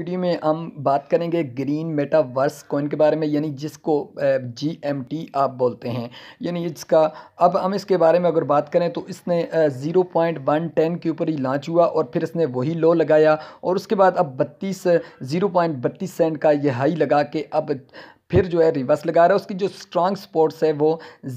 video में हम बात करेंगे ग्रीन मेटावर्स कॉइन के बारे में यानी जिसको जी एम टी आप बोलते हैं यानी इसका अब हम इसके बारे में अगर बात करें तो इसने ज़ीरो पॉइंट वन टेन के ऊपर ही लॉन्च हुआ और फिर इसने वही लो लगाया और उसके बाद अब बत्तीस ज़ीरो पॉइंट बत्तीस सेंट का ये हाई लगा के अब फिर जो है रिवर्स लगा रहा है उसकी जो स्ट्रांग स्पोर्ट्स है वो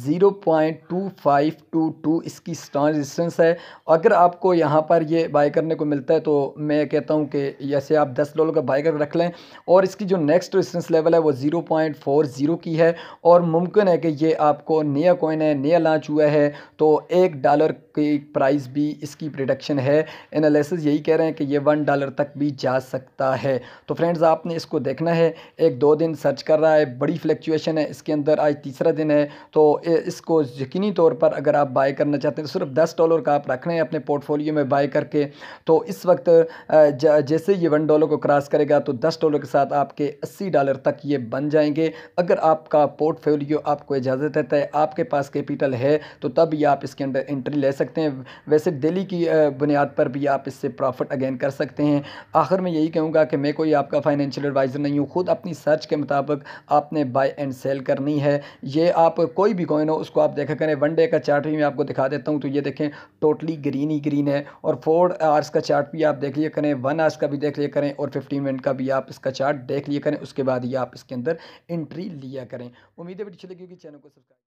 zero point two five two two इसकी स्ट्रांग रजिस्टेंस है अगर आपको यहाँ पर ये बाई करने को मिलता है तो मैं कहता हूँ कि जैसे आप दस लोगों का बाई कर रख लें और इसकी जो नेक्स्ट रजिस्टेंस लेवल है वो ज़ीरो पॉइंट फोर ज़ीरो की है और मुमकिन है कि ये आपको नया कोइन है नया लॉन्च हुआ है तो एक डॉलर की प्राइस भी इसकी प्रिडक्शन है एनालिसिस यही कह रहे हैं कि ये वन डॉलर तक भी जा सकता है तो फ्रेंड्स आपने इसको देखना है एक दो दिन सर्च कर रहा है है बड़ी फ्लैक्चुएशन है इसके अंदर आज तीसरा दिन है तो इसको यकीनी तौर पर अगर आप बाय करना चाहते हैं तो सिर्फ दस डॉलर का आप रख रहे हैं अपने पोर्टफोलियो में बाय करके तो इस वक्त जैसे ये वन डॉलर को क्रॉस करेगा तो दस डॉलर के साथ आपके अस्सी डॉलर तक ये बन जाएंगे अगर आपका पोर्टफोलियो आपको इजाज़त देता है आपके पास कैपिटल है तो तब ये आप इसके अंदर एंट्री ले सकते हैं वैसे डेली की बुनियाद पर भी आप इससे प्रॉफिट अगेन कर सकते हैं आखिर में यही कहूँगा कि मैं कोई आपका फाइनेंशियल एडवाइज़र नहीं हूँ खुद अपनी सर्च के मुताबिक आपने बाय एंड सेल करनी है ये आप कोई भी कॉइन हो उसको आप देखा करें वन डे का चार्ट भी मैं आपको दिखा देता हूँ तो ये देखें टोटली ग्रीन ही ग्रीन है और फोर आवर्स का चार्ट भी आप देख लिया करें वन आवर्स का भी देख लिया करें और फिफ्टीन मिनट का भी आप इसका चार्ट देख लिया करें उसके बाद ही आप इसके अंदर एंट्री लिया करें उम्मीद है बड़ी अच्छी लगी चैनल को सब्सक्राइब